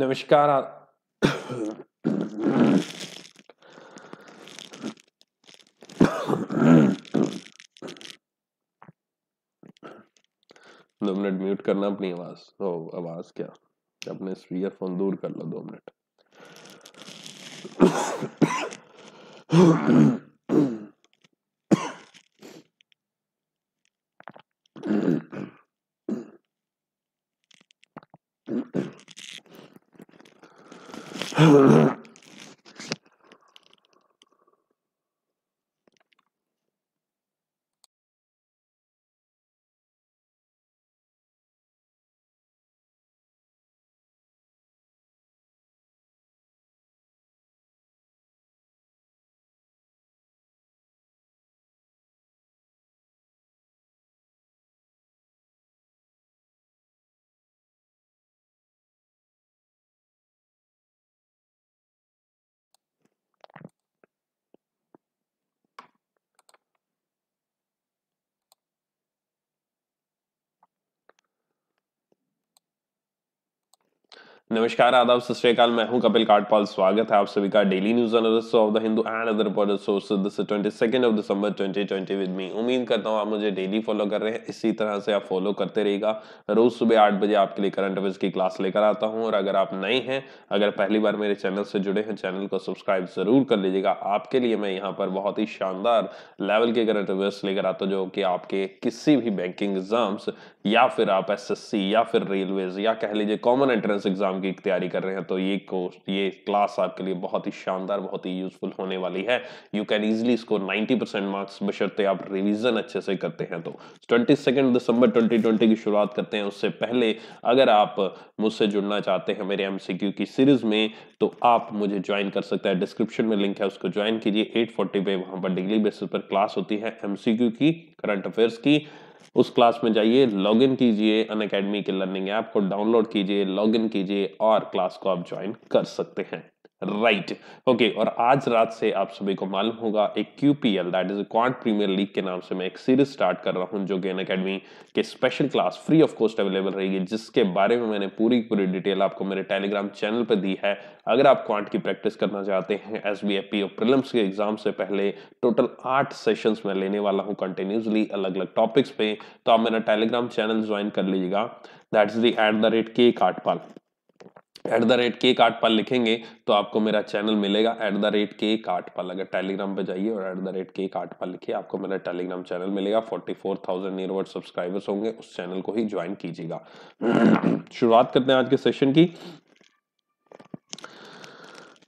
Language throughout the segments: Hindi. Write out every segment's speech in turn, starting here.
नमस्कार दो मिनट म्यूट करना अपनी आवाज ओ आवाज क्या अपने स्पीकर फोन दूर कर लो दो मिनट Mm-hmm. नमस्कार आदाब सत मैं हूं कपिल काटपाल स्वागत है आप सभी का daily news analyst of the Hindu and other पॉलिट source this twenty second of December 2020 with me उम्मीद करता हूं आप मुझे डेली फॉलो कर रहे हैं इसी तरह से आप फॉलो करते रहेगा रोज सुबह आठ बजे आपके लिए करंट अफेयर्स की क्लास लेकर आता हूँ और अगर आप नए हैं अगर पहली बार मेरे चैनल से जुड़े हैं चैनल को सब्सक्राइब जरूर कर लीजिएगा आपके लिए मैं यहाँ पर बहुत ही शानदार लेवल के करंट अफेयर्स लेकर आता हूँ जो कि आपके किसी भी बैंकिंग एग्जाम्स या फिर आप एस या फिर रेलवेज या कह लीजिए कॉमन एंट्रेंस एग्जाम की तैयारी कर रहे हैं तो ये कोर्स ये क्लास आपके लिए बहुत ही शानदार बहुत ही यूजफुल होने वाली है यू कैन ईजिली इसको 90 परसेंट मार्क्स बशर्ते आप रिविजन अच्छे से करते हैं तो twenty second December twenty twenty की शुरुआत करते हैं उससे पहले अगर आप मुझसे जुड़ना चाहते हैं मेरे एम की सीरीज में तो आप मुझे ज्वाइन कर सकते हैं डिस्क्रिप्शन में लिंक है उसको ज्वाइन कीजिए एट पे वहाँ पर डेली बेसिस पर क्लास होती है एम की करंट अफेयर्स की उस क्लास में जाइए लॉगिन कीजिए अन अकेडमी के लर्निंग ऐप को डाउनलोड कीजिए लॉगिन कीजिए और क्लास को आप ज्वाइन कर सकते हैं राइट right. ओके okay, और आज रात से आप सभी को मालूम होगा एक QPL that is quad premier league के नाम से मैं एक सीरीज स्टार्ट कर रहा हूं जो गेन अकेडमी के special class free of cost available रहेगी जिसके बारे में मैंने पूरी पूरी डिटेल आपको मेरे टेलीग्राम चैनल पर दी है अगर आप क्वांट की प्रैक्टिस करना चाहते हैं एस बी एफ पी और प्रिलम्स के एग्जाम से पहले टोटल आठ सेशंस में लेने वाला हूँ कंटिन्यूसली अलग अलग टॉपिक्स पे तो आप मेरा टेलीग्राम चैनल ज्वाइन कर लीजिएगा that is the at the rate के काटपाल एट द रेट केक आर्ट पाल लिखेंगे तो आपको मेरा चैनल मिलेगा एट द रेट केक आर्ट पर अगर टेलीग्राम पे जाइए और एट द रेट केक आर्ट पाल लिखिए आपको मेरा टेलीग्राम चैनल मिलेगा फोर्टी फोर थाउजेंड नियरवर्ड सब्सक्राइबर्स होंगे उस चैनल को ही ज्वाइन कीजिएगा शुरुआत करते हैं आज के सेशन की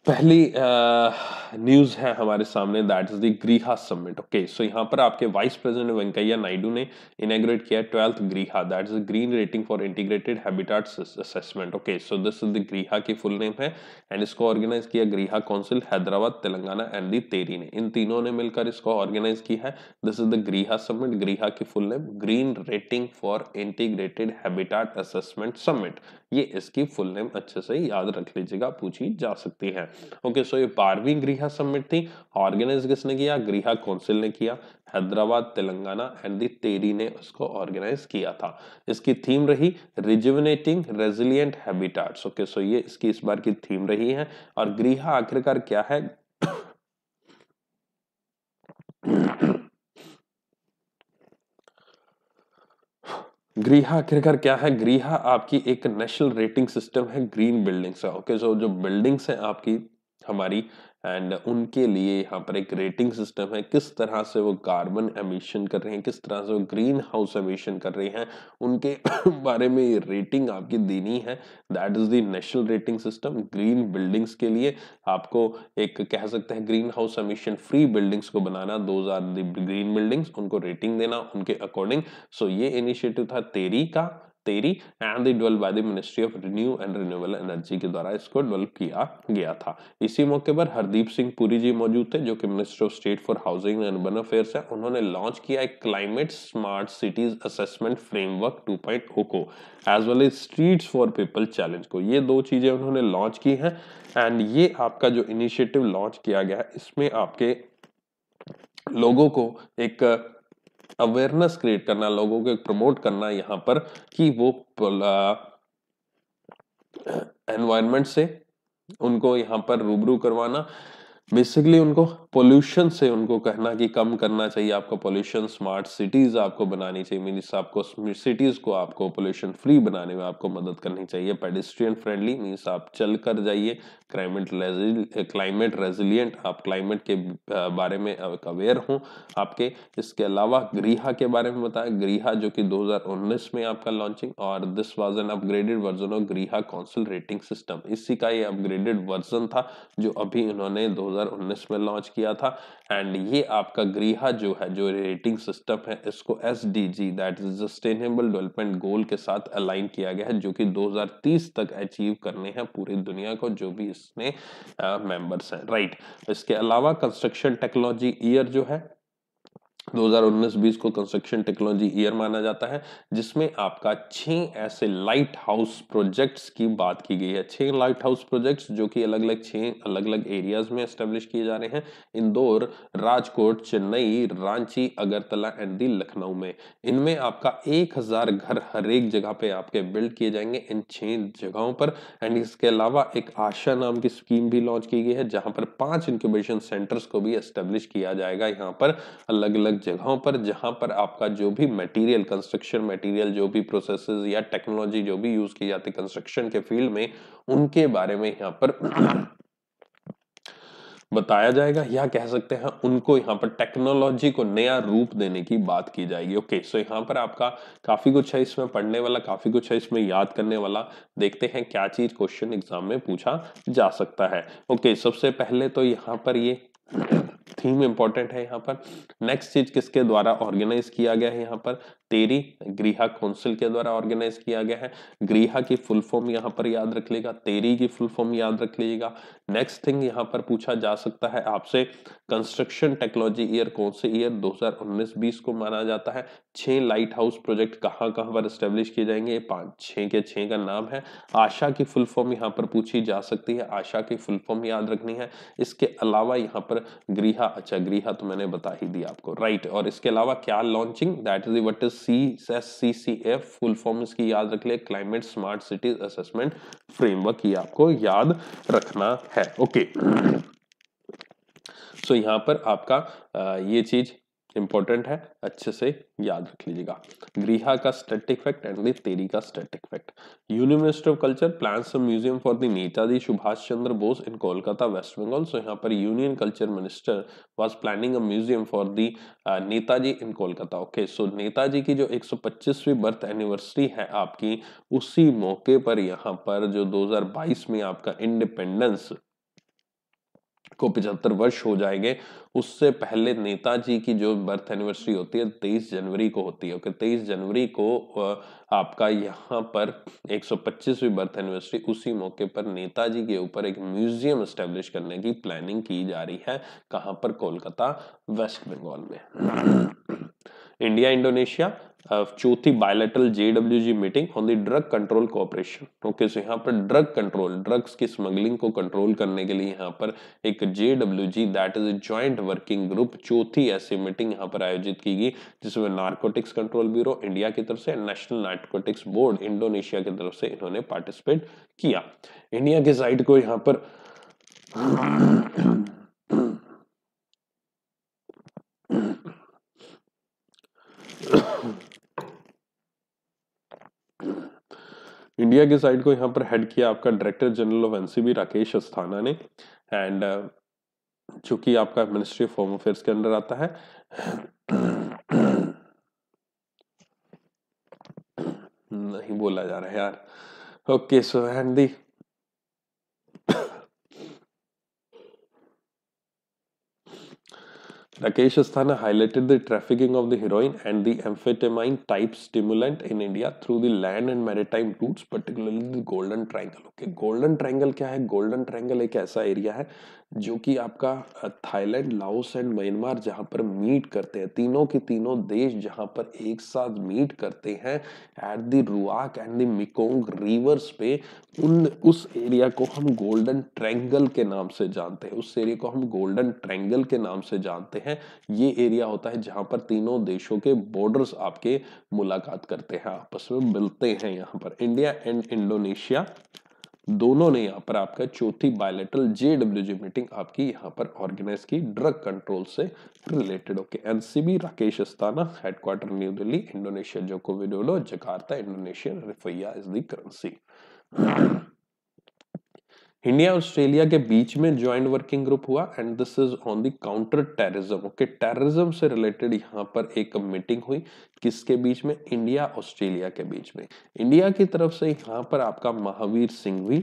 पहली न्यूज uh, है हमारे सामने that is the summit okay so यहाँ पर आपके वाइस प्रेसिडेंट वेंकैया नायडू ने इनग्रेट किया twelfth ग्रीहा that is green rating for integrated habitat assessment okay so this is the ग्रीहा की फुल नेम है एंड इसको ऑर्गेनाइज किया ग्रीहा council Hyderabad Telangana and the तेरी ने इन तीनों ने मिलकर इसको ऑर्गेनाइज किया है दिस इज द ग्रीहा समिट ग्रीहा की full name green rating for integrated habitat assessment summit ये इसकी फुल नेम अच्छे से याद रख लीजिएगा पूछी जा सकती है ओके सो ये बारहवीं गृह समिट थी ऑर्गेनाइज किसने किया गृह काउंसिल ने किया हैदराबाद तेलंगाना एंड दी तेरी ने उसको ऑर्गेनाइज किया था इसकी थीम रही rejuvenating resilient habitats okay so ये इसकी इस बार की थीम रही है और गृह आखिरकार क्या है ग्रीहा आखिरकार क्या है ग्रीहा आपकी एक नेशनल रेटिंग सिस्टम है ग्रीन बिल्डिंग्स का ओके सो जो बिल्डिंग्स हैं आपकी हमारी एंड उनके लिए यहाँ पर एक रेटिंग सिस्टम है किस तरह से वो कार्बन एमिशन कर रहे हैं किस तरह से वो ग्रीन हाउस एमिशन कर रहे हैं उनके बारे में ये रेटिंग आपकी देनी है that is the national rating system green buildings के लिए आपको एक कह सकते हैं green house emission free buildings को बनाना दो हजार ग्रीन बिल्डिंग्स उनको रेटिंग देना उनके अकॉर्डिंग सो so ये इनिशिएटिव था तेरी का TERI and develop by the ministry of renew and renewable energy के द्वारा इसको डेवलप किया गया था इसी मौके पर हरदीप सिंह पुरी जी मौजूद थे जो कि minister of state for housing and urban affairs है उन्होंने लॉन्च किया एक climate smart cities assessment framework 2.0 को as well as streets for people challenge को ये दो चीजें उन्होंने लॉन्च की हैं एंड ये आपका जो इनिशिएटिव लॉन्च किया गया है इसमें आपके लोगों को एक अवेयरनेस क्रिएट करना लोगों को प्रमोट करना यहाँ पर कि वो एनवायरमेंट से उनको यहाँ पर रूबरू करवाना बेसिकली उनको पोल्यूशन से उनको कहना कि कम करना चाहिए आपको पोल्यूशन स्मार्ट सिटीज़ आपको बनानी चाहिए मीन्स आपको सिटीज़ को आपको पोल्यूशन फ्री बनाने में आपको मदद करनी चाहिए पेडिस्ट्रियन फ्रेंडली मीन्स आप चल कर जाइए क्लाइमेट क्लाइमेट रेजिलियंट आप क्लाइमेट के बारे में अवेयर हों आपके इसके अलावा ग्रीहा के बारे में बताएं ग्रीहा जो कि दो में आपका लॉन्चिंग और this was an upgraded version of ग्रीहा काउंसिल रेटिंग सिस्टम इसी का ये अपग्रेडेड वर्जन था जो अभी इन्होंने दो में लॉन्च किया दिया था एंड ये आपका गृह जो है जो रेटिंग सिस्टम है इसको S D G that is sustainable development goal के साथ अलाइन किया गया है जो कि 2030 तक अचीव करने हैं पूरी दुनिया को जो भी इसमें मेंबर्स हैं राइट इसके अलावा कंस्ट्रक्शन टेक्नोलॉजी ईयर जो है 2019-20 को कंस्ट्रक्शन टेक्नोलॉजी ईयर माना जाता है जिसमें आपका छह ऐसे लाइट हाउस प्रोजेक्ट्स की बात की गई है छह लाइट हाउस प्रोजेक्ट्स जो कि अलग अलग छह अलग अलग एरियाज में एस्टेब्लिश किए जा रहे हैं इंदौर राजकोट चेन्नई रांची अगरतला एंड दी लखनऊ में इनमें आपका एक हजार घर हर एक जगह पे आपके बिल्ड किए जाएंगे इन छह जगहों पर एंड इसके अलावा एक आशा नाम की स्कीम भी लॉन्च की गई है जहां पर पांच इंक्यूबेशन सेंटर्स को भी एस्टेब्लिश किया जाएगा यहाँ पर अलग अलग अलग जगहों पर जहाँ पर आपका जो भी मटेरियल कंस्ट्रक्शन मटेरियल जो भी प्रोसेसेस या टेक्नोलॉजी जो भी यूज की जाती है कंस्ट्रक्शन के फील्ड में उनके बारे में यहाँ पर बताया जाएगा या कह सकते हैं उनको यहाँ पर टेक्नोलॉजी को नया रूप देने की बात की जाएगी ओके सो यहाँ पर आपका काफी कुछ है इसमें पढ़ने वाला काफी कुछ है इसमें याद करने वाला देखते हैं क्या चीज क्वेश्चन एग्जाम में पूछा जा सकता है ओके सबसे पहले तो यहाँ पर ये थीम इंपॉर्टेंट है यहाँ पर नेक्स्ट चीज किसके द्वारा ऑर्गेनाइज किया गया है यहाँ पर तेरी गृह काउंसिल के द्वारा ऑर्गेनाइज किया गया है गृह की फुल फॉर्म यहाँ पर याद रख लेगा तेरी की फुल फॉर्म याद रख लीजिएगा नेक्स्ट थिंग यहाँ पर पूछा जा सकता है आपसे कंस्ट्रक्शन टेक्नोलॉजी ईयर कौन से ईयर 2019-20 को माना जाता है छह लाइट हाउस प्रोजेक्ट कहाँ कहाँ पर स्टेब्लिश किए जाएंगे पांच छः के छः का नाम है आशा की फुल फॉर्म यहाँ पर पूछी जा सकती है आशा की फुल फॉर्म याद रखनी है इसके अलावा यहाँ पर गृह गृह अच्छा गृह तो मैंने बता ही दिया आपको राइट और इसके अलावा क्या launching that is what is C S C C F full form इसकी याद रख ले climate smart cities assessment framework ये आपको याद रखना है ओके okay. सो so, यहाँ पर आपका ये चीज इंपॉर्टेंट है अच्छे से याद रख लीजिएगा गृहा का स्टेट फैक्ट एंड तेरी का static fact university of culture plan museum for the Netaji Subhash Chandra Bose in Kolkata West Bengal so यहाँ पर union culture minister was planning a museum for the Netaji in Kolkata okay so Netaji की जो एक बर्थ एनिवर्सरी है आपकी उसी मौके पर यहाँ पर जो दो में आपका इंडिपेंडेंस को पिछहत्तर वर्ष हो जाएंगे उससे पहले नेताजी की जो बर्थ एनिवर्सरी होती है तेईस जनवरी को होती है ओके तेईस जनवरी को आपका यहाँ पर 125वीं बर्थ एनिवर्सरी उसी मौके पर नेताजी के ऊपर एक म्यूजियम स्टेब्लिश करने की प्लानिंग की जा रही है कहाँ पर कोलकाता वेस्ट बंगाल में इंडिया इंडोनेशिया चौथी bilateral G meeting on the drug control cooperation okay so यहाँ पर ड्रग कंट्रोल ड्रग्स की स्मगलिंग को कंट्रोल करने के लिए यहाँ पर एक G that is a joint working group चौथी ऐसी मीटिंग यहाँ पर आयोजित की गई जिसमें नार्कोटिक्स कंट्रोल ब्यूरो इंडिया की तरफ से नेशनल नार्कोटिक्स बोर्ड इंडोनेशिया की तरफ से इन्होंने पार्टिसिपेट किया इंडिया के साइड को यहाँ पर इंडिया के साइड को यहाँ पर हेड किया आपका director general of NCB Rakesh Asthana ने एंड uh, जो कि आपका मिनिस्ट्री ऑफ होम अफेयर्स के अंडर आता है नहीं बोला जा रहा है यार okay so and the Rakesh Asthana highlighted the trafficking of the heroin and the amphetamine type stimulant in India through the land and maritime routes, particularly the Golden Triangle. Okay, Golden Triangle क्या है Golden Triangle एक ऐसा area है जो कि आपका थाईलैंड लाओस एंड म्यांमार जहां पर मीट करते हैं तीनों के तीनों देश जहां पर एक साथ मीट करते हैं at the Ruak and the Mekong rivers पे उन उस एरिया को हम गोल्डन ट्रैंगल के नाम से जानते हैं उस एरिया को हम गोल्डन ट्रैंगल के नाम से जानते हैं ये एरिया होता है जहां पर तीनों देशों के बॉर्डर्स आपके मुलाकात करते हैं आपस में मिलते हैं यहाँ पर इंडिया एंड इंडोनेशिया दोनों ने यहाँ पर आपका चौथी बायोलेटरल जेडब्ल्यूजी मीटिंग आपकी यहाँ पर ऑर्गेनाइज की ड्रग कंट्रोल से related okay NCB Rakesh Asthana headquarter new Delhi Indonesia जो Widodo Jakarta Indonesia rupiah is the currency India Australia के बीच में ज्वाइंट वर्किंग ग्रुप हुआ and this is on the counter terrorism okay terrorism से रिलेटेड यहाँ पर एक मीटिंग हुई किसके बीच में इंडिया ऑस्ट्रेलिया के बीच में इंडिया की तरफ से यहाँ पर आपका महावीर सिंह भी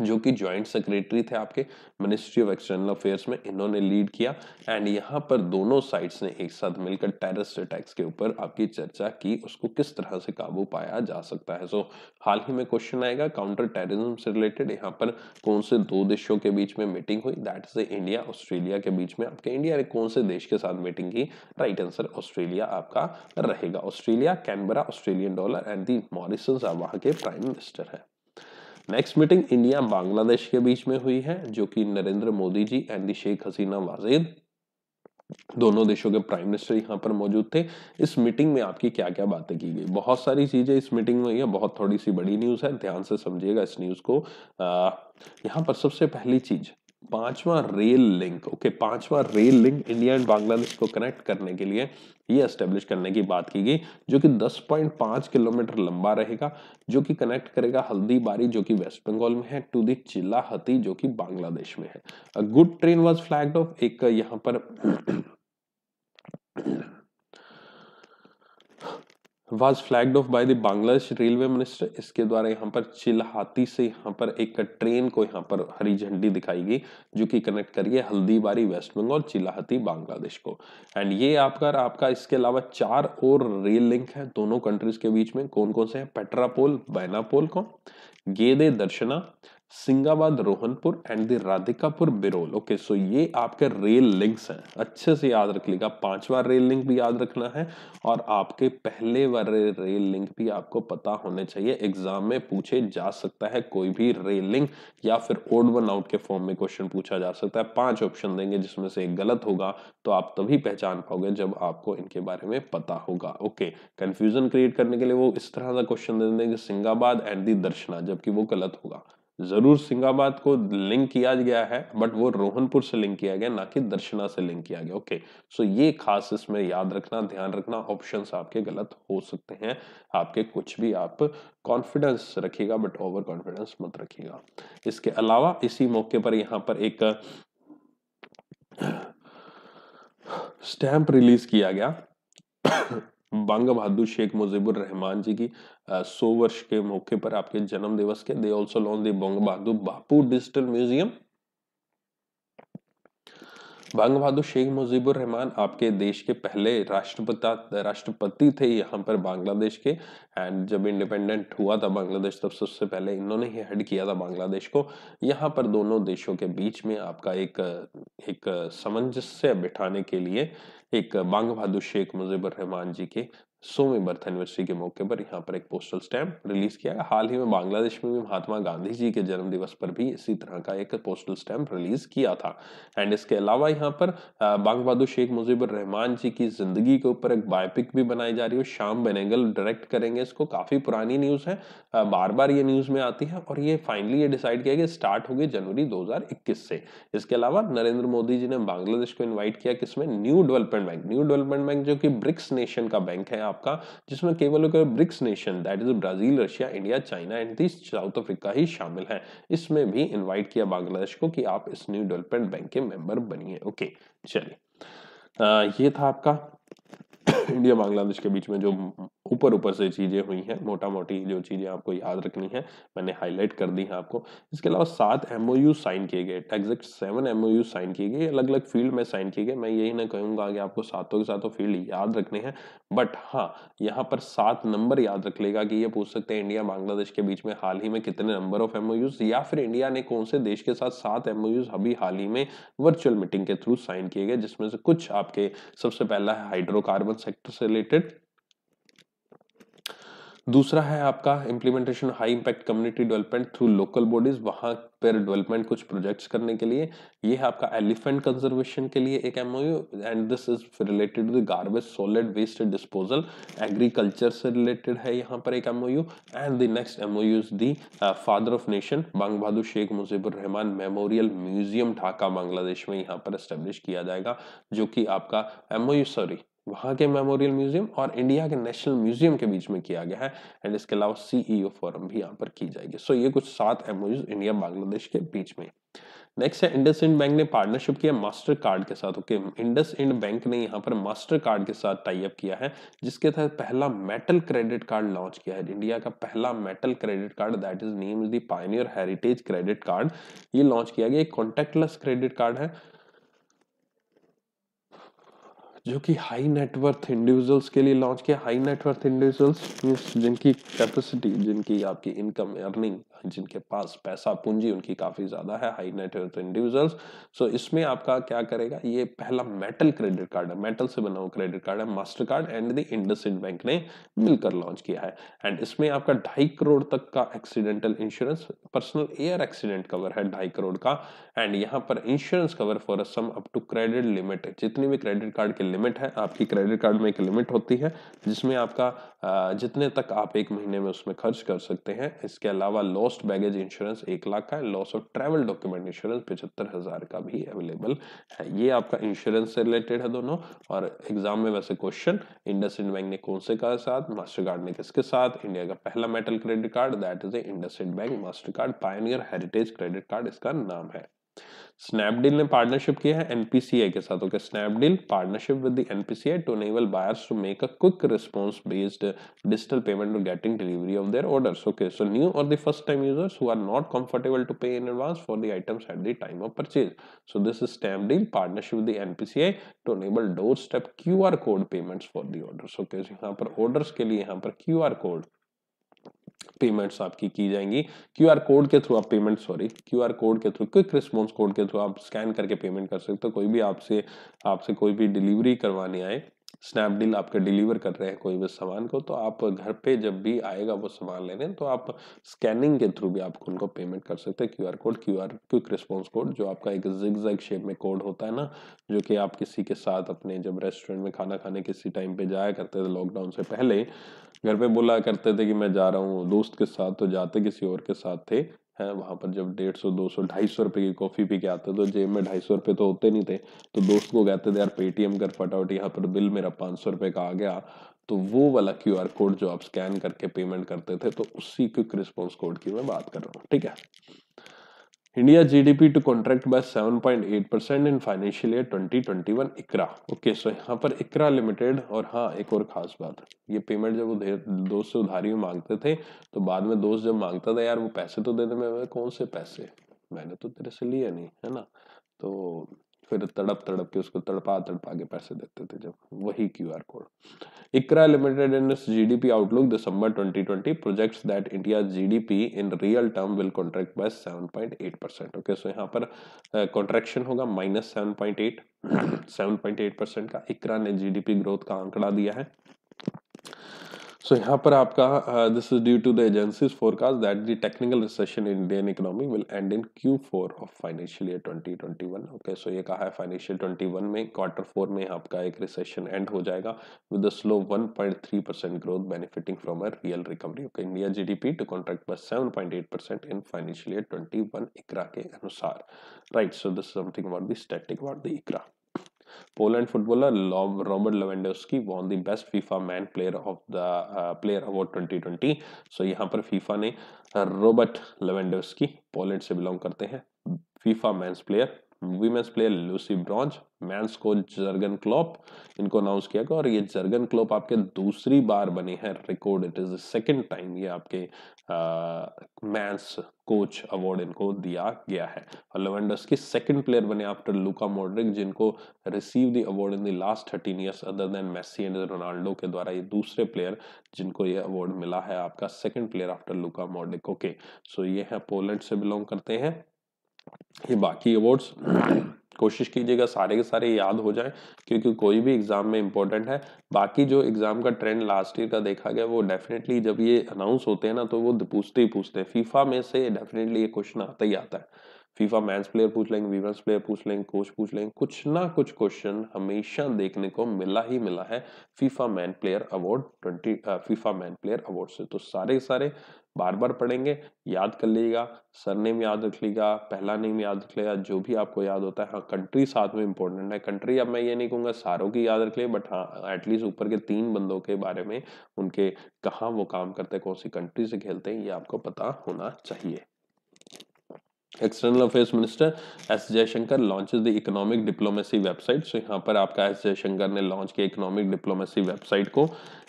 जो कि जॉइंट सेक्रेटरी थे आपके मिनिस्ट्री ऑफ एक्सटर्नल अफेयर्स में इन्होंने लीड किया एंड यहाँ पर दोनों साइड्स ने एक साथ मिलकर टेररिस्ट अटैक्स के ऊपर आपकी चर्चा की उसको किस तरह से काबू पाया जा सकता है सो so, हाल ही में क्वेश्चन आएगा काउंटर टेररिज्म से रिलेटेड यहाँ पर कौन से दो देशों के बीच में मीटिंग हुई दैट इज इंडिया ऑस्ट्रेलिया के बीच में आपके इंडिया ने कौन से देश के साथ मीटिंग की राइट आंसर ऑस्ट्रेलिया आपका रहेगा Australia Canberra Australian dollar and the Morrison वहाँ के प्राइम मिनिस्टर है नेक्स्ट मीटिंग इंडिया बांग्लादेश के बीच में हुई है जो कि नरेंद्र मोदी जी एंड शेख हसीना वाजिद दोनों देशों के प्राइम मिनिस्टर यहाँ पर मौजूद थे इस मीटिंग में आपकी क्या क्या बातें की गई बहुत सारी चीजें इस मीटिंग में हुई है बहुत थोड़ी सी बड़ी न्यूज है ध्यान से समझिएगा इस न्यूज को अः यहाँ पर सबसे पहली चीज पांचवा रेल लिंक ओके पांचवा rail link India and Bangladesh को कनेक्ट करने के लिए ये एस्टेब्लिश करने की बात की गई जो कि 10.5 किलोमीटर लंबा रहेगा जो कि कनेक्ट करेगा हल्दीबारी जो कि वेस्ट बंगाल में है टू दी चिल्ला हती जो कि बांग्लादेश में है good train was flag off एक यहाँ पर was flagged off by the Bangladesh railway minister इसके द्वारा यहाँ पर चिल्हाती से यहाँ पर एक ट्रेन को यहाँ पर हरी झंडी दिखाई गई जो कि कनेक्ट करिए हल्दीबारी वेस्ट बंगाल चिल्हाती बांग्लादेश को एंड ये आपका आपका इसके अलावा चार और रेल लिंक है दोनों कंट्रीज के बीच में कौन कौन से हैं पेट्रापोल बैनापोल को Gede Darshana Singhabad Rohanpur and the Radhikapur Birol okay so ये आपके रेल लिंक्स हैं अच्छे से याद रख लीजिएगा पांचवा रेल लिंक भी याद रखना है और आपके पहले वाले रेल लिंक भी आपको पता होने चाहिए एग्जाम में पूछे जा सकता है कोई भी रेल लिंक या फिर ओड वन आउट के फॉर्म में क्वेश्चन पूछा जा सकता है पांच ऑप्शन देंगे जिसमें से एक गलत होगा तो आप तभी पहचान पाओगे जब आपको इनके बारे में पता होगा ओके कंफ्यूजन क्रिएट करने के लिए वो इस तरह का क्वेश्चन दे देंगे सिंगाबाद एंड दी दर्शना जबकि वो गलत होगा जरूर सिंगाबाद को लिंक किया गया है बट वो रोहनपुर से लिंक किया गया ना कि दर्शना से लिंक किया गया ओके सो ये खास इसमें याद रखना ध्यान रखना ऑप्शंस आपके गलत हो सकते हैं आपके कुछ भी आप कॉन्फिडेंस रखिएगा बट ओवर कॉन्फिडेंस मत रखिएगा इसके अलावा इसी मौके पर यहाँ पर एक स्टैंप रिलीज किया गया बंग बहादुर शेख मुजीबुर रहमान जी की सौ वर्ष के मौके पर आपके जन्म दिवस के दे ऑल्सो लॉन्च दी बहादुर बापू डिजिटल म्यूजियम बांग बहादुर शेख मुजीबुर रहमान आपके देश के पहले राष्ट्रपति राष्ट्रपति थे यहाँ पर बांग्लादेश के एंड जब इंडिपेंडेंट हुआ था बांग्लादेश तब सबसे पहले इन्होंने ही हेड किया था बांग्लादेश को यहाँ पर दोनों देशों के बीच में आपका एक एक सामंजस्य बिठाने के लिए एक बांग बहादुर शेख मुजीबुर रहमान जी के सोवी बर्थ एनिवर्सरी के मौके पर यहाँ पर एक पोस्टल स्टैंप रिलीज किया गया हाल ही में बांग्लादेश में भी महात्मा गांधी जी के जन्म दिवस पर भी इसी तरह का एक पोस्टल स्टैंप रिलीज किया था एंड इसके अलावा यहाँ पर बांग बहादुर शेख मुजीबुर रहमान जी की जिंदगी के ऊपर एक बायोपिक भी बनाई जा रही है शाम बेनेगल डायरेक्ट करेंगे इसको काफी पुरानी न्यूज है बार बार ये न्यूज में आती है और ये फाइनली ये डिसाइड किया गया कि स्टार्ट होगी जनवरी दो से इसके अलावा नरेंद्र मोदी जी ने बांग्लादेश को इन्वाइट किया किसमें new development bank new development bank जो कि ब्रिक्स नेशन का बैंक है आपका जिसमें केवल अगर BRICS nation that is Brazil Russia India China and south Africa ही शामिल है इसमें भी इन्वाइट किया बांग्लादेश को कि आप इस न्यू डेवलपमेंट बैंक के मेंबर बनिए ओके चलिए ये था आपका इंडिया बांग्लादेश के बीच में जो ऊपर ऊपर से चीज़ें हुई हैं मोटा मोटी जो चीज़ें आपको याद रखनी है मैंने हाईलाइट कर दी हैं आपको इसके अलावा सात एम साइन किए गए एग्जैक्ट सेवन एम साइन किए गए अलग अलग फील्ड में साइन किए गए मैं यही ना कहूँगा कि आपको सातों के सातों फील्ड याद रखने हैं बट हाँ यहाँ पर सात नंबर याद रख लेगा कि ये पूछ सकते हैं इंडिया बांग्लादेश के बीच में हाल ही में कितने नंबर ऑफ एम या फिर इंडिया ने कौन से देश के साथ सात एम अभी हाल ही में वर्चुअल मीटिंग के थ्रू साइन किए गए जिसमें से कुछ आपके सबसे पहला है हाइड्रोकार्बन ट्रांसपोर्ट सेक्टर से रिलेटेड दूसरा है आपका implementation high impact community development through local bodies वहां पर डेवलपमेंट कुछ प्रोजेक्ट्स करने के लिए ये है आपका एलिफेंट कंजर्वेशन के लिए एक MOU and this is related to garbage solid waste disposal agriculture से रिलेटेड है यहाँ पर एक MOU and the next MOU is the father of nation बांग बहादुर शेख मुजीबुर रहमान मेमोरियल म्यूजियम ढाका बांग्लादेश में यहाँ पर स्टेब्लिश किया जाएगा जो कि आपका एमओयू सॉरी वहां के मेमोरियल म्यूजियम और इंडिया के नेशनल म्यूजियम के बीच में किया गया है एंड इसके अलावा सीईओ फोरम e भी यहाँ पर की जाएगी सो so, ये कुछ सात एमओयूज इंडिया बांग्लादेश के बीच में नेक्स्ट है इंडस इंड बैंक ने पार्टनरशिप किया मास्टर कार्ड के साथ ओके इंडस इंड बैंक ने यहाँ पर मास्टर कार्ड के साथ टाई अप किया है जिसके तहत पहला मेटल क्रेडिट कार्ड लॉन्च किया है इंडिया का पहला metal credit card that is name is pioneer heritage credit card ये लॉन्च किया गया एक कॉन्टेक्टलेस क्रेडिट कार्ड है जो कि हाई नेटवर्थ इंडिविजुअल्स के लिए लॉन्च किया हाई नेटवर्थ इंडिविजुअल्स मीन्स जिनकी कैपेसिटी जिनकी आपकी इनकम अर्निंग जिनके पास पैसा पूंजी उनकी काफ़ी ज़्यादा है हाई नेटवर्थ इंडिविजुअल्स सो इसमें आपका क्या करेगा ये पहला मेटल क्रेडिट कार्ड है मेटल से बना हुआ क्रेडिट कार्ड है Mastercard and the IndusInd bank ने मिलकर लॉन्च किया है एंड इसमें आपका ढाई करोड़ तक का accidental insurance personal air accident cover है ढाई करोड़ का एंड यहाँ पर insurance cover for sum up to credit limit जितने भी क्रेडिट कार्ड के लिमिट है आपकी क्रेडिट कार्ड में एक लिमिट होती है जिसमें आपका जितने तक आप एक महीने में उसमें खर्च कर सकते हैं इसके अलावा लॉस्ट बैगेज इंश्योरेंस एक लाख का loss of travel document insurance पचहत्तर हज़ार का भी अवेलेबल है ये आपका इंश्योरेंस से रिलेटेड है दोनों और एग्जाम में वैसे क्वेश्चन इंडस इंड बैंक ने कौन से कहा साथ मास्टर कार्ड ने किसके साथ इंडिया का पहला metal credit card that is a IndusInd bank Mastercard pioneer heritage credit card इसका नाम है स्नैपडील ने पार्टनरशिप किया है एनपीसीआई के साथ okay Snapdeal partnership with the NPCI to enable buyers to make a quick response based digital payment to getting delivery of their orders okay so new और the first time users who are not comfortable to pay in advance for the items at the time of purchase so this is Snapdeal partnership with the NPCI to enable doorstep QR code payments for the orders okay यहां पर ऑर्डर्स के लिए यहां पर क्यूआर कोड पेमेंट्स आपकी की जाएंगी क्यूआर कोड के थ्रू आप पेमेंट सॉरी क्यूआर कोड के थ्रू क्विक रिस्पॉन्स कोड के थ्रू आप स्कैन करके पेमेंट कर सकते हो कोई भी आपसे आपसे कोई भी डिलीवरी करवाने आए स्नैपडील आपके डिलीवर कर रहे हैं कोई भी सामान को तो आप घर पे जब भी आएगा वो सामान लेने तो आप स्कैनिंग के थ्रू भी आप उनको पेमेंट कर सकते हैं Q R code Q R quick response code जो आपका एक जिग जैग शेप में कोड होता है ना जो कि आप किसी के साथ अपने जब रेस्टोरेंट में खाना खाने किसी टाइम पे जाया करते थे लॉकडाउन से पहले घर पे बोला करते थे कि मैं जा रहा हूँ दोस्त के साथ तो जाते किसी और के साथ थे है वहाँ पर जब डेढ़ सौ दो सौ ढाई सौ रुपये की कॉफ़ी पी के आते तो जेब में ढाई सौ रुपये तो होते नहीं थे तो दोस्त को कहते थे यार पेटीएम कर फटाफट यहाँ पर बिल मेरा पाँच सौ रुपये का आ गया तो वो वाला क्यू आर कोड जो आप स्कैन करके पेमेंट करते थे तो उसी क्विक रिस्पॉन्स कोड की मैं बात कर रहा हूँ ठीक है to contract to seven point 7.8 percent in financial year 2021 ICRA okay so यहाँ पर इकरा लिमिटेड और हाँ एक और खास बात ये पेमेंट जब वो दोस्त से उधारी में मांगते थे तो बाद में दोस्त जब मांगता था यार वो पैसे तो देते दे मैं कौन से पैसे मैंने तो तेरे से लिए नहीं है ना तो फिर तड़प तड़प के उसको तड़पा तड़पा के पैसे देते थे जब वही Q R code ICRA limited in G D P outlook December twenty twenty project that India G D P in real term will contract by seven point eight percent okay so यहाँ पर कॉन्ट्रेक्शन uh, होगा minus seven point eight seven point eight percent का इकरा ने जी डी पी ग्रोथ का आंकड़ा दिया है सो यहाँ पर आपका this is due to the agencies forecast that the technical recession in Indian economy will end in Q four of financial year twenty twenty one okay so ये कहा है फाइनेंशियल ट्वेंटी वन में क्वार्टर फोर में आपका एक रिसेशन एंड हो जाएगा with slow one point three percent growth benefiting from a real recovery okay India G D P to contract बस seven point eight percent in financial year twenty one ICRA के अनुसार right so this something about the static about the ICRA Poland footballer लॉब Robert Lewandowski won the best FIFA man player of the player award twenty twenty so यहाँ पर फीफा ने रॉबर्ट लेवेंडोस्की पोलैंड से बिलोंग करते हैं FIFA men's player women's player Lucy Bronze men's को जर्गन क्लॉप इनको अनाउंस किया गया और ये जर्गन क्लॉप आपके दूसरी बार बने हैं record it is second time ये आपके मैंस कोच अवार्ड इनको दिया गया है और लेवेंडर्स की सेकेंड प्लेयर बने आफ्टर लुका मॉड्रिक जिनको receive the award in the last thirteen years other than Messi and Ronaldo के द्वारा ये दूसरे प्लेयर जिनको ये अवार्ड मिला है आपका second player after Luka Modric okay so ये है पोलैंड से बिलोंग करते हैं ये बाकी अवार्ड्स कोशिश कीजिएगा सारे के सारे याद हो जाए क्योंकि कोई भी एग्ज़ाम में इंपॉर्टेंट है बाकी जो एग्ज़ाम का ट्रेंड लास्ट ईयर का देखा गया वो डेफिनेटली जब ये अनाउंस होते हैं ना तो वो पूछते ही पूछते हैं फीफा में से डेफिनेटली ये क्वेश्चन आता ही आता है फीफा मैंस प्लेयर पूछ लेंगे वीमेंस प्लेयर पूछ लेंगे कोच पूछ लेंगे कुछ ना कुछ क्वेश्चन हमेशा देखने को मिला ही मिला है FIFA man player award twenty FIFA man player award से तो सारे सारे बार बार पढ़ेंगे याद कर लीजिएगा सरनेम याद रख लीजिएगा पहला नेम याद रख लेगा जो भी आपको याद होता है हाँ कंट्री साथ में इंपॉर्टेंट है कंट्री अब मैं ये नहीं कहूँगा सारों की याद रख लिए बट हाँ एटलीस्ट ऊपर के तीन बंदों के बारे में उनके कहाँ वो काम करते हैं कौन सी कंट्री से खेलते हैं ये आपको पता होना चाहिए external affairs minister S Jaishankar launch the economic diplomacy website so यहाँ पर आपका एस जयशंकर ने लॉन्च किया इकोनॉमिक डिप्लोमेसी वेबसाइट को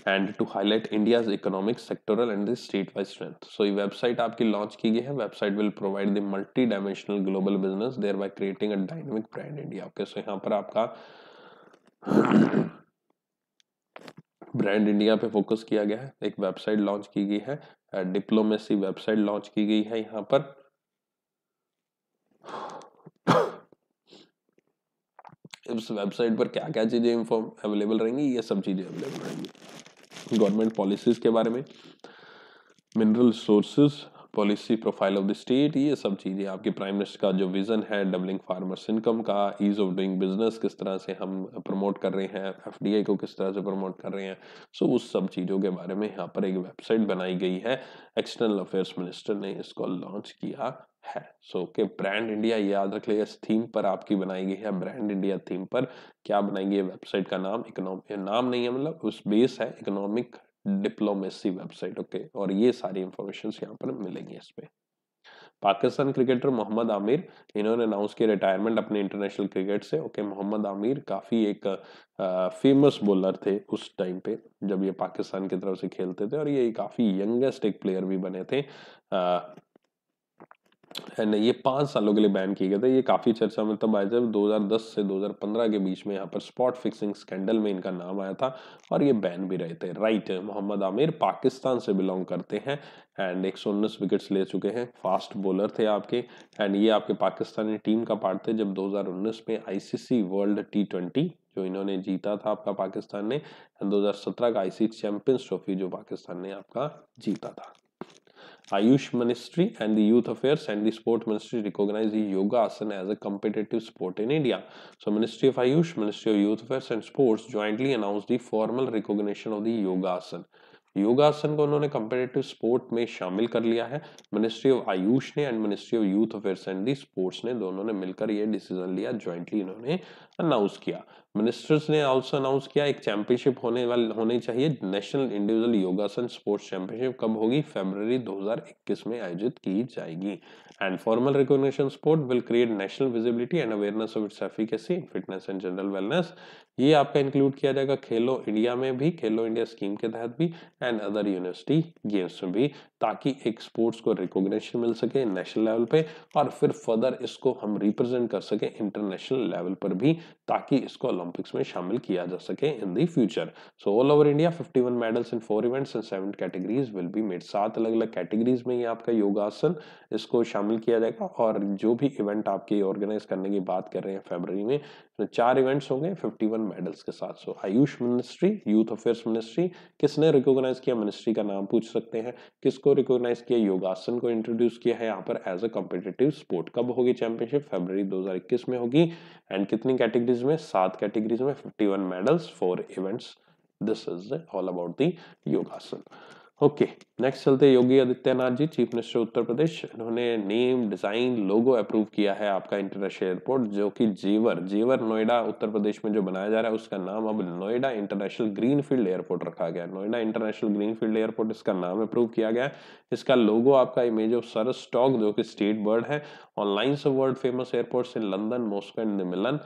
and to highlight India economic sectoral and the state wise strength so ये वेबसाइट आपकी लॉन्च की गई है website will provide the multi dimensional global business thereby creating a dynamic brand India okay so यहाँ पर आपका ब्रांड इंडिया पे फोकस किया गया है एक वेबसाइट लॉन्च की गई है डिप्लोमेसी वेबसाइट लॉन्च की गई है यहाँ पर इस वेबसाइट पर क्या क्या चीज़ें इंफॉर्म अवेलेबल रहेंगी ये सब चीज़ें अवेलेबल रहेंगी गवर्नमेंट पॉलिसीज़ के बारे में mineral sources policy profile of the state ये सब चीज़ें आपके प्राइम मिनिस्टर का जो विज़न है डबलिंग फार्मर्स इनकम का ईज़ ऑफ डूइंग बिजनेस किस तरह से हम प्रमोट कर रहे हैं एफ को किस तरह से प्रमोट कर रहे हैं सो उस सब चीज़ों के बारे में यहाँ पर एक वेबसाइट बनाई गई है एक्सटर्नल अफेयर्स मिनिस्टर ने इसको लॉन्च किया है सो के ब्रांड इंडिया याद रख लिया इस थीम पर आपकी बनाई गई है ब्रांड इंडिया थीम पर क्या बनाई बनाएंगे वेबसाइट का नाम इकोनॉमिक नाम नहीं है मतलब उस बेस है इकोनॉमिक डिप्लोमेसी वेबसाइट ओके और ये सारी इंफॉर्मेशन यहाँ पर मिलेंगी इस पर पाकिस्तान क्रिकेटर मोहम्मद आमिर इन्होंने अनाउंस किया रिटायरमेंट अपने इंटरनेशनल क्रिकेट से ओके मोहम्मद आमिर काफ़ी एक आ, फेमस बॉलर थे उस टाइम पे जब ये पाकिस्तान की तरफ से खेलते थे और ये काफ़ी यंगेस्ट एक प्लेयर भी बने थे आ, एंड ये पाँच सालों के लिए बैन किया गया था ये काफ़ी चर्चा में तब आया जब 2010 से 2015 के बीच में यहाँ पर स्पॉट फिक्सिंग स्कैंडल में इनका नाम आया था और ये बैन भी रहे थे राइट मोहम्मद आमिर पाकिस्तान से बिलोंग करते हैं एंड एक विकेट्स ले चुके हैं फास्ट बॉलर थे आपके एंड ये आपके पाकिस्तानी टीम का पार्ट थे जब उन्नीस में सी वर्ल्ड टी ट्वेंटी जो इन्होंने जीता था आपका पाकिस्तान ने एंड सत्रह का आई सी चैंपियंस ट्रॉफी जो पाकिस्तान ने आपका जीता था AYUSH ministry and the youth affairs and the sport ministry recognise yoga asana as a competitive sport in India so ministry of AYUSH ministry of youth affairs and sports jointly announce the formal recognition of the yoga asana yogasana को उन्होंने कम्पिटेटिव स्पोर्ट में शामिल कर लिया है मिनिस्ट्री ऑफ आयुष ने and ministry of youth affairs and the sports ने दोनों ने मिलकर यह डिसीजन लिया ज्वाइंटली इन्होंने अनाउंस किया मिनिस्टर्स ने ऑल्सो अनाउंस किया एक चैंपियनशिप होने वाली होनी चाहिए national individual yogasana sports championship कब होगी फरवरी 2021 में आयोजित की जाएगी and formal recognition sport will create national visibility and awareness of its efficacy fitness and general wellness ये आपका इंक्लूड किया जाएगा खेलो इंडिया में भी खेलो इंडिया स्कीम के तहत भी एंड अदर यूनिवर्सिटी गेम्स में भी ताकि एक स्पोर्ट्स को रिकॉग्निशन मिल सके नेशनल लेवल पे और फिर फर्दर इसको हम रिप्रेजेंट कर सके इंटरनेशनल लेवल पर भी ताकि इसको ओलंपिक्स में शामिल किया जा सके in the future so all over India 51 medals in four events and seven categories will be made सात अलग अलग कैटेगरीज में ही आपका योगासन इसको शामिल किया जाएगा और जो भी इवेंट आपके ऑर्गेनाइज करने की बात कर रहे हैं फेबररी में तो चार इवेंट्स होंगे 51 मेडल्स के साथ so AYUSH ministry youth affairs ministry किसने रिकॉग्नाइज किया मिनिस्ट्री का नाम पूछ सकते हैं किसको रिकॉग्नाइज किया योगासन को इंट्रोड्यूस किया है यहाँ पर एज अ कॉम्पिटेटिव स्पोर्ट कब होगी चैंपियनशिप फरवरी 2021 में होगी एंड कितनी कैटेगरीज में सात कैटेगरीज में fifty medals for events this is all about the yogasana okay next चलते योगी आदित्यनाथ जी चीफ मिनिस्टर उत्तर प्रदेश इन्होंने नेम डिजाइन लोगो अप्रूव किया है आपका इंटरनेशनल एयरपोर्ट जो कि जेवर जेवर नोएडा उत्तर प्रदेश में जो बनाया जा रहा है उसका नाम अब नोएडा इंटरनेशनल ग्रीनफील्ड एयरपोर्ट रखा गया नोएडा इंटरनेशनल ग्रीनफील्ड एयरपोर्ट इसका नाम अप्रूव किया गया इसका लोगो आपका इमेज ऑफ सरस स्टॉक जो कि स्टेट बर्ड है online of world famous airport in London Moscow and Milan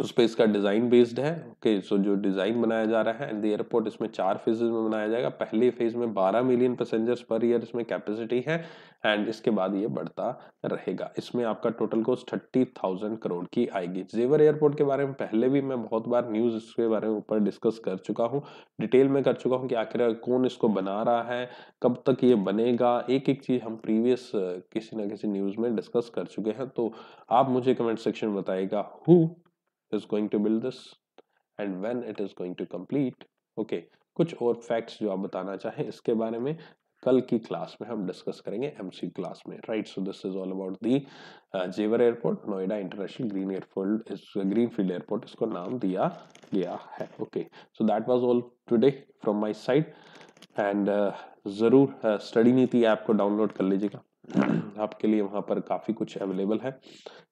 उस पर इसका डिज़ाइन बेस्ड है ओके okay, सो so जो डिज़ाइन बनाया जा रहा है एंड द एयरपोर्ट इसमें चार फेजेज में बनाया जाएगा पहले फेज में 12 मिलियन पैसेंजर्स पर ईयर इसमें कैपेसिटी है एंड इसके बाद ये बढ़ता रहेगा इसमें आपका total cost thirty thousand crore की आएगी जेवर एयरपोर्ट के बारे में पहले भी मैं बहुत बार न्यूज़ इसके बारे में ऊपर डिस्कस कर चुका हूँ डिटेल में कर चुका हूँ कि आखिर कौन इसको बना रहा है कब तक ये बनेगा एक एक चीज़ हम प्रीवियस किसी ना किसी न्यूज़ में डिस्कस कर चुके हैं तो आप मुझे कमेंट सेक्शन में बताइएगा who is going to build this and when it is going to complete okay कुछ और फैक्ट्स जो आप बताना चाहें इसके बारे में कल की क्लास में हम डिस्कस करेंगे एमसी क्लास में right so this is all about the Jewar airport Noida international green airport इस ग्रीन फील्ड एयरपोर्ट इसको नाम दिया गया है okay so that was all today from my side and ज़रूर स्टडी नीति ऐप को डाउनलोड कर लीजिएगा आपके लिए वहाँ पर काफ़ी कुछ अवेलेबल है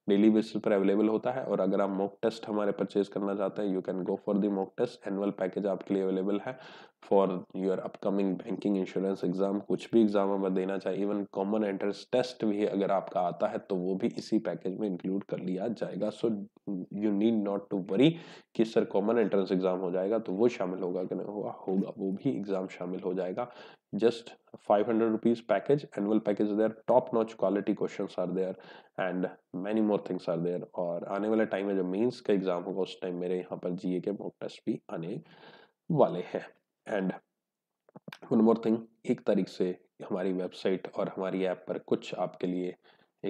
डेली बेसिस पर अवेलेबल होता है और अगर आप मॉक टेस्ट हमारे परचेज करना चाहते हैं you can go for the mock test annual package आपके लिए अवेलेबल है for your upcoming banking insurance exam कुछ भी एग्जाम हमें देना चाहे इवन कॉमन एंट्रेंस टेस्ट भी अगर आपका आता है तो वो भी इसी पैकेज में इंक्लूड कर लिया जाएगा so you need not to worry कि सर कॉमन एंट्रेंस एग्जाम हो जाएगा तो वो शामिल होगा कि नहीं होगा होगा वो भी एग्जाम शामिल हो जाएगा just 500 rupees package annual package there top notch quality questions are there and many more things are there और आने वाले टाइम में जो मेंस का एग्जाम होगा उस टाइम मेरे यहाँ पर जीए के मॉक टेस्ट भी आने वाले हैं एंड वन मोर थिंग एक तारीख से हमारी वेबसाइट और हमारी ऐप पर कुछ आपके लिए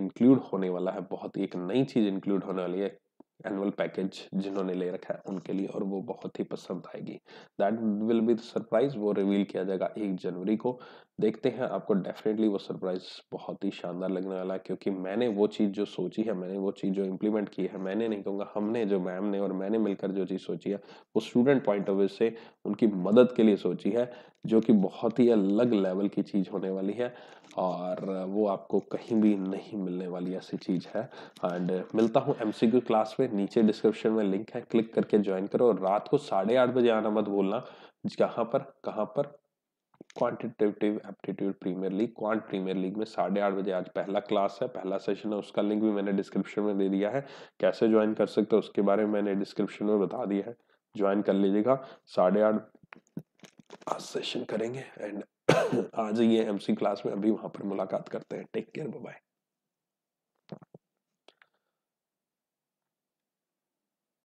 इंक्लूड होने वाला है बहुत एक नई चीज़ इंक्लूड होने वाली है एनुअल पैकेज जिन्होंने ले रखा है उनके लिए और वो बहुत ही पसंद आएगी दैट विल बी सरप्राइज वो रिवील किया जाएगा एक जनवरी को देखते हैं आपको डेफिनेटली वो सरप्राइज बहुत ही शानदार लगने वाला है क्योंकि मैंने वो चीज़ जो सोची है मैंने वो चीज़ जो इम्प्लीमेंट की है मैंने नहीं कहूँगा हमने जो मैम ने और मैंने मिलकर जो चीज़ सोची है वो स्टूडेंट पॉइंट ऑफ व्यू से उनकी मदद के लिए सोची है जो कि बहुत ही अलग लेवल की चीज़ होने वाली है और वो आपको कहीं भी नहीं मिलने वाली ऐसी चीज़ है एंड मिलता हूँ एम क्लास में नीचे डिस्क्रिप्शन में लिंक है क्लिक करके ज्वाइन करो और रात को साढ़े आठ बजे आना मत बोलना कहाँ पर कहाँ पर quantitative aptitude premier league quant premier league में साढ़े आठ बजे आज पहला क्लास है पहला सेशन है उसका लिंक भी मैंने डिस्क्रिप्शन में दे दिया है कैसे ज्वाइन कर सकते हो उसके बारे में मैंने डिस्क्रिप्शन में बता दिया है ज्वाइन कर लीजिएगा साढ़े आठ आज सेशन करेंगे एंड आज ये एमसी क्लास में अभी वहाँ पर मुलाकात करते हैं टेक केयर बाय